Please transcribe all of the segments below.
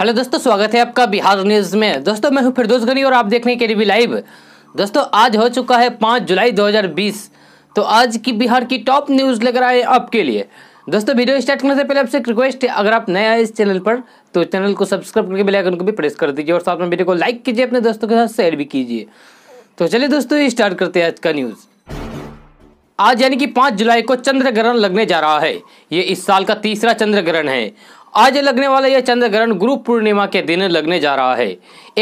Hello दोस्तों स्वागत है आपका बिहार न्यूज़ में दोस्तों मैं हूं फिरदोस गनी और आप देख रहे हैं केडीबी लाइव दोस्तों आज हो चुका है पाँच जुलाई 2020 तो आज की बिहार की टॉप न्यूज़ लेकर आए आपके लिए दोस्तों वीडियो स्टार्ट करने से पहले आपसे एक रिक्वेस्ट है अगर आप नए आए इस चैनल पर तो चैनल को सब्सक्राइब करके बेलाइकन को भी प्रेस कर दीजिए और साथ में वीडियो को लाइक कीजिए अपने दोस्तों के साथ शेयर भी कीजिए तो चलिए दोस्तों स्टार्ट करते हैं आज का न्यूज़ आज यानी कि पांच जुलाई को चंद्र ग्रहण लगने जा रहा है ये इस साल का तीसरा चंद्र ग्रहण है आज लगने वाला यह चंद्र ग्रहण गुरु पूर्णिमा के दिन लगने जा रहा है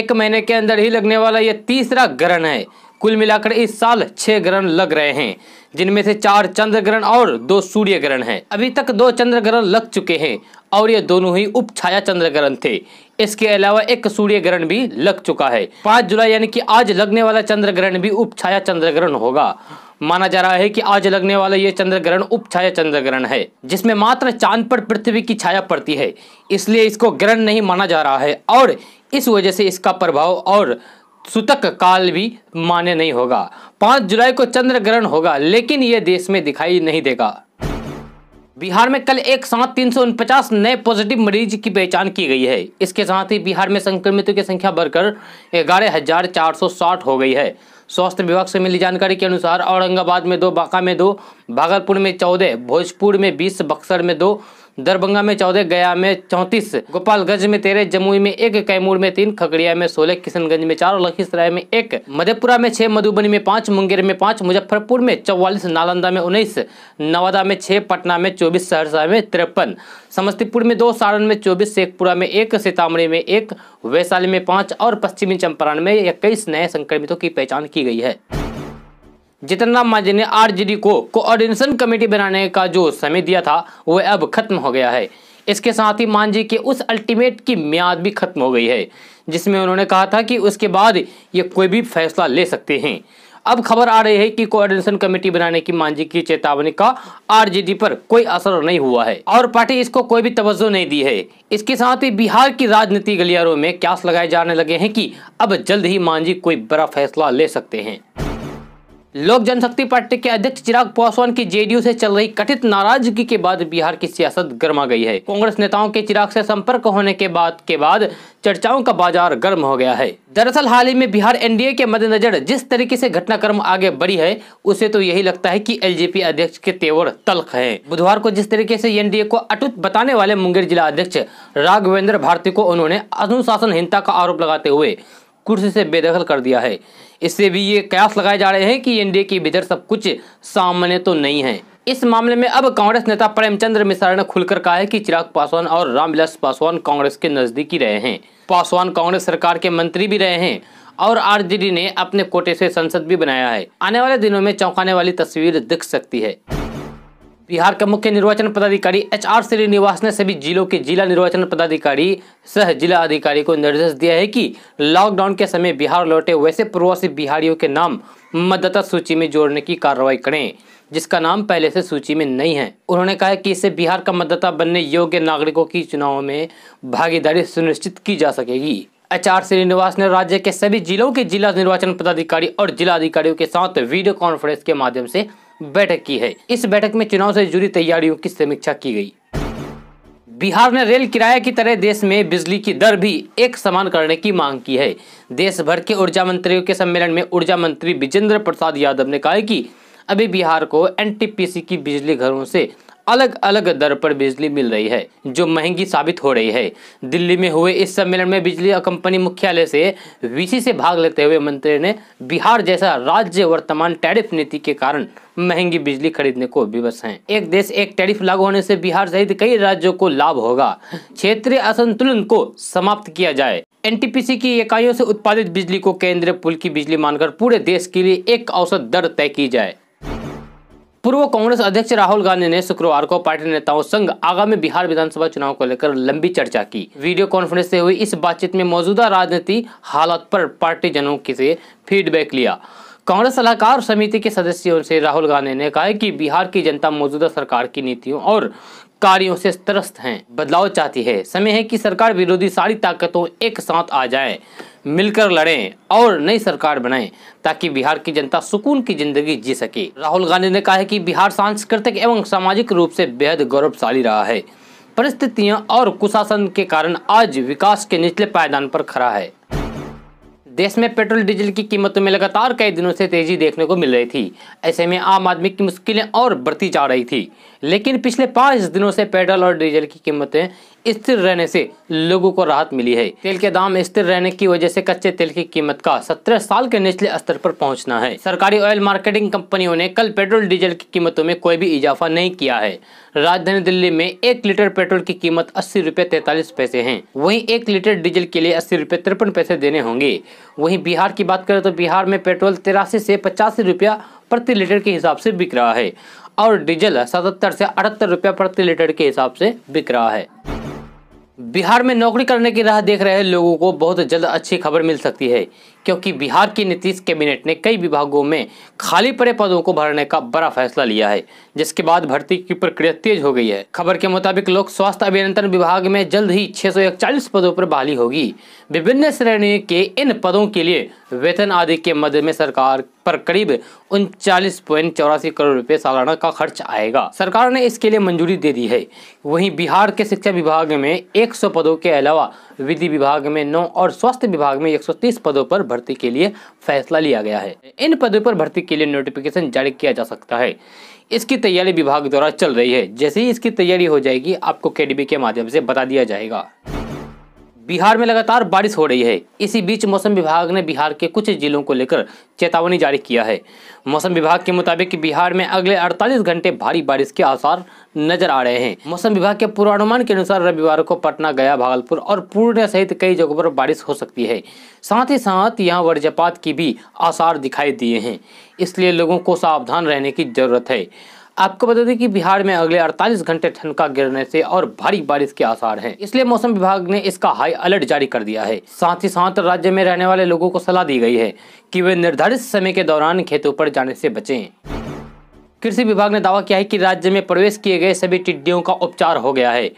एक महीने के अंदर ही लगने वाला यह तीसरा ग्रहण है कुल मिलाकर इस साल छह ग्रहण लग रहे हैं जिनमें से चार चंद्र ग्रहण और दो सूर्य ग्रहण हैं। अभी तक दो चंद्र ग्रहण लग चुके हैं और ये दोनों ही उप छाया चंद्र ग्रहण थे इसके अलावा एक सूर्य ग्रहण भी लग चुका है पांच जुलाई यानी कि आज लगने वाला चंद्र ग्रहण भी उप छाया चंद्र ग्रहण होगा माना जा रहा है कि आज लगने वाला ये चंद्र ग्रहण उप छाया चंद्र ग्रहण है जिसमें मात्र चांद पर पृथ्वी की छाया पड़ती है इसलिए इसको ग्रहण नहीं माना जा रहा है और इस वजह से इसका प्रभाव और सूतक काल भी मान्य नहीं होगा पांच जुलाई को चंद्र ग्रहण होगा लेकिन ये देश में दिखाई नहीं देगा बिहार में कल एक साथ तीन नए पॉजिटिव मरीज की पहचान की गई है इसके साथ ही बिहार में संक्रमितों की संख्या बढ़कर ग्यारह हो गई है स्वास्थ्य विभाग से मिली जानकारी के अनुसार औरंगाबाद में दो बांका में दो भागलपुर में चौदह भोजपुर में बीस बक्सर में दो दरभंगा में चौदह गया में चौंतीस गोपालगंज में तेरह जमुई में एक कैमूर में तीन खगड़िया में सोलह किशनगंज में चार और लखीसराय में एक मधेपुरा में छह मधुबनी में पांच मुंगेर में पांच मुजफ्फरपुर में चौवालीस नालंदा में उन्नीस नवादा में छह पटना में चौबीस सहरसा में तिरपन समस्तीपुर में दो सारण में चौबीस शेखपुरा में एक सीतामढ़ी में एक वैशाली में पांच और पश्चिमी चंपारण में इक्कीस नए संक्रमितों की पहचान की गई है जितना मांझी ने डी को कोऑर्डिनेशन कमेटी बनाने का जो समय दिया था वह अब खत्म हो गया है इसके साथ ही मांझी के उस अल्टीमेट की म्याद भी खत्म हो गई है जिसमें उन्होंने कहा था कि उसके बाद ये कोई भी फैसला ले सकते हैं अब खबर आ रही है कि कोऑर्डिनेशन कमेटी बनाने की मांझी की चेतावनी का आरजेडी पर कोई असर नहीं हुआ है और पार्टी इसको कोई भी तवज्जो नहीं दी है इसके साथ ही बिहार की राजनीति गलियारों में क्यास लगाए जाने लगे हैं कि अब जल्द ही मांझी कोई बड़ा फैसला ले सकते हैं लोक जनशक्ति पार्टी के अध्यक्ष चिराग पासवान की जेडीयू से चल रही कथित नाराजगी के बाद बिहार की सियासत गर्मा गई है कांग्रेस नेताओं के चिराग से संपर्क होने के बाद के बाद चर्चाओं का बाजार गर्म हो गया है दरअसल हाल ही में बिहार एनडीए के मद्देनजर जिस तरीके से घटनाक्रम आगे बढ़ी है उसे तो यही लगता है कि एलजेपी अध्यक्ष के तेवर तल्ख हैं बुधवार को जिस तरीके से एनडीए को अटूट बताने वाले मुंगेर जिला अध्यक्ष राघवेंद्र भारती को उन्होंने अनुशासनहीनता का आरोप लगाते हुए कुर्सी से बेदखल कर दिया है इससे भी ये कयास लगाए जा रहे हैं कि एनडीए के भीतर सब कुछ सामने तो नहीं है इस मामले में अब कांग्रेस नेता प्रेमचंद्र मिश्रा ने खुलकर कहा है कि चिराग पासवान और रामविलास पासवान कांग्रेस के नजदीकी रहे हैं पासवान कांग्रेस सरकार के मंत्री भी रहे हैं और आरजेडी ने अपने कोटे से संसद भी बनाया है आने वाले दिनों में चौंकाने वाली तस्वीर दिख सकती है बिहार के मुख्य निर्वाचन पदाधिकारी एच आर श्रीनिवास ने सभी जिलों के जिला निर्वाचन पदाधिकारी सह जिला अधिकारी को निर्देश दिया है कि लॉकडाउन के समय बिहार लौटे वैसे प्रवासी बिहारियों के नाम मतदाता सूची में जोड़ने की कार्रवाई करें जिसका नाम पहले से सूची में नहीं है उन्होंने कहा कि इससे बिहार का मतदाता बनने योग्य नागरिकों की चुनाव में भागीदारी सुनिश्चित की जा सकेगी एच आर श्रीनिवास ने राज्य के सभी जिलों के जिला निर्वाचन पदाधिकारी और जिला अधिकारियों के साथ वीडियो कॉन्फ्रेंस के माध्यम से बैठक की है इस बैठक में चुनाव से जुड़ी तैयारियों की समीक्षा की गई बिहार ने रेल किराया की तरह देश में बिजली की दर भी एक समान करने की मांग की है देश भर के ऊर्जा मंत्रियों के सम्मेलन में ऊर्जा मंत्री विजेंद्र प्रसाद यादव ने कहा कि अभी बिहार को एनटीपीसी की बिजली घरों से अलग अलग दर पर बिजली मिल रही है जो महंगी साबित हो रही है दिल्ली में हुए इस सम्मेलन में बिजली कंपनी मुख्यालय से वीसी से भाग लेते हुए मंत्री ने बिहार जैसा राज्य वर्तमान टैरिफ नीति के कारण महंगी बिजली खरीदने को विवश हैं एक देश एक टैरिफ लागू होने से बिहार सहित कई राज्यों को लाभ होगा क्षेत्रीय असंतुलन को समाप्त किया जाए एनटीपीसी की इकाइयों से उत्पादित बिजली को केंद्रीय पुल की बिजली मानकर पूरे देश के लिए एक औसत दर तय की जाए पूर्व कांग्रेस अध्यक्ष राहुल गांधी ने शुक्रवार को पार्टी नेताओं संग आगामी बिहार विधानसभा चुनाव को लेकर लंबी चर्चा की वीडियो कॉन्फ्रेंस से हुई इस बातचीत में मौजूदा राजनीति हालात पर पार्टी जनों से फीडबैक लिया कांग्रेस सलाहकार समिति के सदस्यों से राहुल गांधी ने कहा कि बिहार की जनता मौजूदा सरकार की नीतियों और कार्यों से त्रस्त हैं बदलाव चाहती है समय है कि सरकार विरोधी सारी ताकतों एक साथ आ जाए मिलकर लड़ें और नई सरकार बनाएं ताकि बिहार की जनता सुकून की जिंदगी जी सके राहुल गांधी ने कहा है कि बिहार सांस्कृतिक एवं सामाजिक रूप से बेहद गौरवशाली रहा है परिस्थितियां और कुशासन के कारण आज विकास के निचले पायदान पर खड़ा है देश में पेट्रोल डीजल की कीमतों में लगातार कई दिनों से तेजी देखने को मिल रही थी ऐसे में आम आदमी की मुश्किलें और बढ़ती जा रही थी लेकिन पिछले पाँच दिनों से पेट्रोल और डीजल की कीमतें स्थिर रहने से लोगों को राहत मिली है तेल के दाम स्थिर रहने की वजह से कच्चे तेल की कीमत का सत्रह साल के निचले स्तर पर पहुंचना है सरकारी ऑयल मार्केटिंग कंपनियों ने कल पेट्रोल डीजल की कीमतों में कोई भी इजाफा नहीं किया है राजधानी दिल्ली में एक लीटर पेट्रोल की कीमत अस्सी रूपए तैतालीस पैसे है वही एक लीटर डीजल के लिए अस्सी रूपए तिरपन पैसे देने होंगे वही बिहार की बात करें तो बिहार में पेट्रोल तिरासी से पचासी रूपया प्रति लीटर के हिसाब से बिक रहा है और डीजल सतहत्तर से अठहत्तर रुपया प्रति लीटर के हिसाब से बिक रहा है बिहार में नौकरी करने की राह देख रहे लोगों को बहुत जल्द अच्छी खबर मिल सकती है क्योंकि बिहार की नीतीश कैबिनेट ने कई विभागों में खाली पड़े पदों को भरने का बड़ा फैसला लिया है जिसके बाद भर्ती की प्रक्रिया तेज हो गई है खबर के मुताबिक लोक स्वास्थ्य अभियंत्रण विभाग में जल्द ही छह पदों पर बहाली होगी विभिन्न श्रेणी के इन पदों के लिए वेतन आदि के मद में सरकार पर करीब उनचालीस पॉइंट चौरासी करोड़ रुपए सालाना का खर्च आएगा सरकार ने इसके लिए मंजूरी दे दी है वहीं बिहार के शिक्षा विभाग में 100 पदों के अलावा विधि विभाग में नौ और स्वास्थ्य विभाग में 130 पदों पर भर्ती के लिए फैसला लिया गया है इन पदों पर भर्ती के लिए नोटिफिकेशन जारी किया जा सकता है इसकी तैयारी विभाग द्वारा चल रही है जैसे ही इसकी तैयारी हो जाएगी आपको के के माध्यम से बता दिया जाएगा बिहार में लगातार बारिश हो रही है इसी बीच मौसम विभाग ने बिहार के कुछ जिलों को लेकर चेतावनी जारी किया है मौसम विभाग के मुताबिक बिहार में अगले 48 घंटे भारी बारिश के आसार नजर आ रहे हैं मौसम विभाग के पूर्वानुमान के अनुसार रविवार को पटना गया भागलपुर और पूर्णिया सहित कई जगहों पर बारिश हो सकती है साथ ही साथ यहाँ वज्रपात की भी आसार दिखाई दिए हैं इसलिए लोगों को सावधान रहने की जरूरत है आपको बता दें कि बिहार में अगले 48 घंटे ठनका गिरने से और भारी बारिश के आसार हैं इसलिए मौसम विभाग ने इसका हाई अलर्ट जारी कर दिया है साथ ही साथ राज्य में रहने वाले लोगों को सलाह दी गई है कि वे निर्धारित समय के दौरान खेतों पर जाने से बचें कृषि विभाग ने दावा किया है कि राज्य में प्रवेश किए गए सभी टिड्डियों का उपचार हो गया है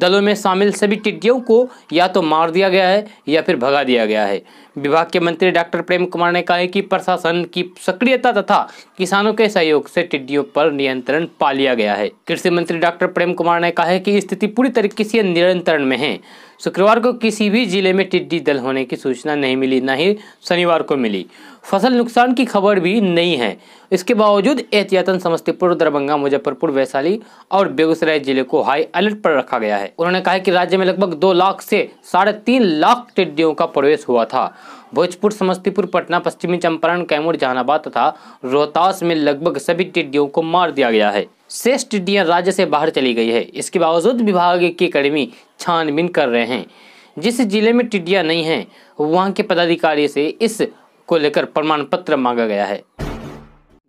दलों में शामिल सभी टिड्डियों को या तो मार दिया गया है या फिर भगा दिया गया है विभाग के मंत्री डॉक्टर प्रेम कुमार ने कहा है कि प्रशासन की सक्रियता तथा किसानों के सहयोग से टिड्डियों पर नियंत्रण पा लिया गया है कृषि मंत्री डॉक्टर प्रेम कुमार ने कहा है कि स्थिति पूरी तरीके से नियंत्रण में है शुक्रवार को किसी भी जिले में टिड्डी दल होने की सूचना नहीं मिली न ही शनिवार को मिली फसल नुकसान की खबर भी नहीं है इसके बावजूद एहतियातन समस्तीपुर दरभंगा मुजफ्फरपुर वैशाली और बेगूसराय जिले को हाई अलर्ट पर रखा गया है उन्होंने कहा कि राज्य में लगभग दो लाख से साढ़े तीन लाख टिड्डियों का प्रवेश हुआ था भोजपुर समस्तीपुर पटना पश्चिमी चंपारण कैमूर जहानाबाद तथा रोहतास में लगभग सभी टिड्डियों को मार दिया गया है शेष टिड्डियां राज्य से बाहर चली गई है इसके बावजूद विभाग के कर्मी छानबीन कर रहे हैं जिस जिले में टिड्डियां नहीं हैं वहां के पदाधिकारी से इस को लेकर प्रमाण पत्र मांगा गया है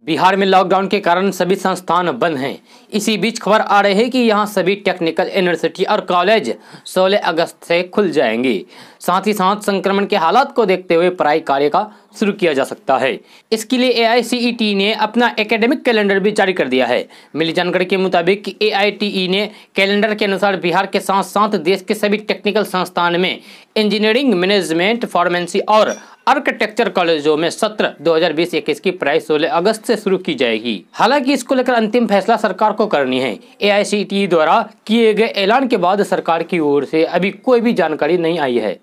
बिहार में लॉकडाउन के कारण सभी संस्थान बंद हैं इसी बीच खबर आ रही है कि यहां सभी टेक्निकल यूनिवर्सिटी और कॉलेज 16 अगस्त से खुल जाएंगे साथ ही साथ संक्रमण के हालात को देखते हुए पढ़ाई कार्य का शुरू किया जा सकता है इसके लिए ए e ने अपना एकेडमिक कैलेंडर भी जारी कर दिया है मिली जानकारी के मुताबिक ए e ने कैलेंडर के अनुसार बिहार के साथ साथ देश के सभी टेक्निकल संस्थान में इंजीनियरिंग मैनेजमेंट फार्मेंसी और आर्किटेक्चर कॉलेजों में सत्र 2020-21 की पढ़ाई 16 अगस्त से शुरू की जाएगी हालांकि इसको लेकर अंतिम फैसला सरकार को करनी है ए e द्वारा किए गए ऐलान के बाद सरकार की ओर से अभी कोई भी जानकारी नहीं आई है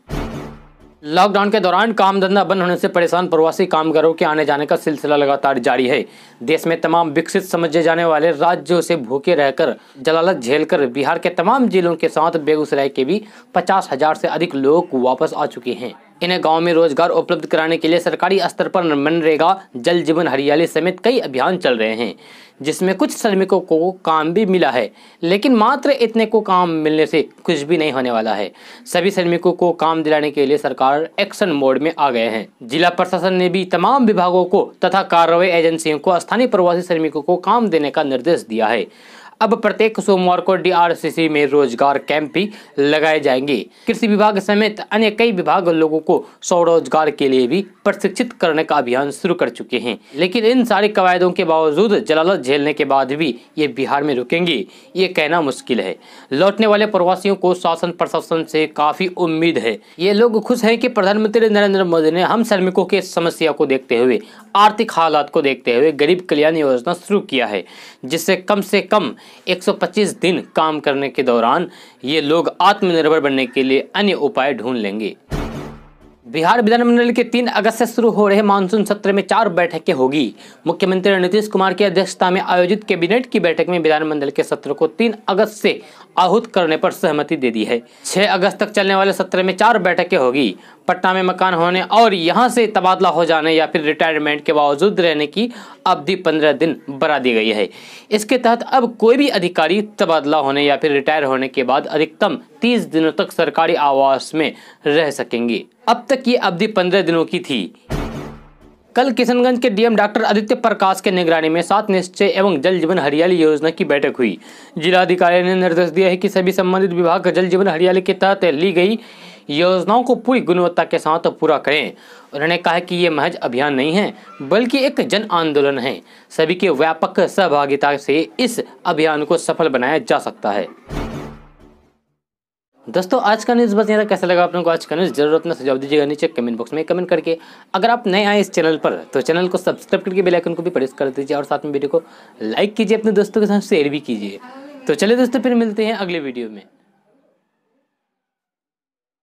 लॉकडाउन के दौरान काम धंधा बंद होने से परेशान प्रवासी कामगारों के आने जाने का सिलसिला लगातार जारी है देश में तमाम विकसित समझे जाने वाले राज्यों से भूखे रहकर जलालत झेलकर बिहार के तमाम जिलों के साथ बेगूसराय के भी पचास हजार से अधिक लोग वापस आ चुके हैं इन्हें गांव में रोजगार उपलब्ध कराने के लिए सरकारी स्तर पर मनरेगा जल जीवन हरियाली समेत कई अभियान चल रहे हैं जिसमें कुछ श्रमिकों को काम भी मिला है लेकिन मात्र इतने को काम मिलने से कुछ भी नहीं होने वाला है सभी श्रमिकों को काम दिलाने के लिए सरकार एक्शन मोड में आ गए हैं जिला प्रशासन ने भी तमाम विभागों को तथा कार्रवाई एजेंसियों को स्थानीय प्रवासी श्रमिकों को काम देने का निर्देश दिया है अब प्रत्येक सोमवार को डीआरसीसी में रोजगार कैंप भी लगाए जाएंगे कृषि विभाग समेत अन्य कई विभाग लोगों को स्वरोजगार के लिए भी प्रशिक्षित करने का अभियान शुरू कर चुके हैं लेकिन इन सारी कवायदों के बावजूद जलालत झेलने के बाद भी ये बिहार में रुकेंगे ये कहना मुश्किल है लौटने वाले प्रवासियों को शासन प्रशासन से काफी उम्मीद है ये लोग खुश हैं कि प्रधानमंत्री नरेंद्र मोदी ने हम श्रमिकों के समस्या को देखते हुए आर्थिक हालात को देखते हुए गरीब कल्याण योजना शुरू किया है जिससे कम से कम 125 दिन काम करने के दौरान ये लोग आत्मनिर्भर बनने के लिए अन्य उपाय ढूंढ लेंगे बिहार विधानमंडल के तीन अगस्त से शुरू हो रहे मानसून सत्र में चार बैठकें होगी मुख्यमंत्री नीतीश कुमार की अध्यक्षता में आयोजित कैबिनेट की बैठक में विधानमंडल के सत्र को तीन अगस्त से आहूत करने पर सहमति दे दी है 6 अगस्त तक चलने वाले सत्र में चार बैठकें होगी पटना में मकान होने और यहाँ से तबादला हो जाने या फिर रिटायरमेंट के बावजूद रहने की अवधि पंद्रह दिन बढ़ा दी गई है इसके तहत अब कोई भी अधिकारी तबादला होने या फिर रिटायर होने के बाद अधिकतम तीस दिनों तक सरकारी आवास में रह सकेंगे अब तक ये अवधि पंद्रह दिनों की थी कल किशनगंज के डीएम डॉक्टर आदित्य प्रकाश के निगरानी में सात निश्चय एवं जल जीवन हरियाली योजना की बैठक हुई जिलाधिकारी ने निर्देश दिया है कि सभी संबंधित विभाग जल जीवन हरियाली के तहत ली गई योजनाओं को पूरी गुणवत्ता के साथ पूरा करें उन्होंने कहा कि ये महज अभियान नहीं है बल्कि एक जन आंदोलन है सभी के व्यापक सहभागिता से इस अभियान को सफल बनाया जा सकता है दोस्तों आज का न्यूज़ बस यहाँ कैसा लगा आप लोगों को आज का न्यूज़ जरूर अपना सुझाव दीजिएगा नीचे कमेंट बॉक्स में कमेंट करके अगर आप नए आए इस चैनल पर तो चैनल को सब्सक्राइब करके बेल आइकन को भी प्रेस कर दीजिए और साथ में वीडियो को लाइक कीजिए अपने दोस्तों के साथ शेयर भी कीजिए तो चलिए दोस्तों फिर मिलते हैं अगले वीडियो में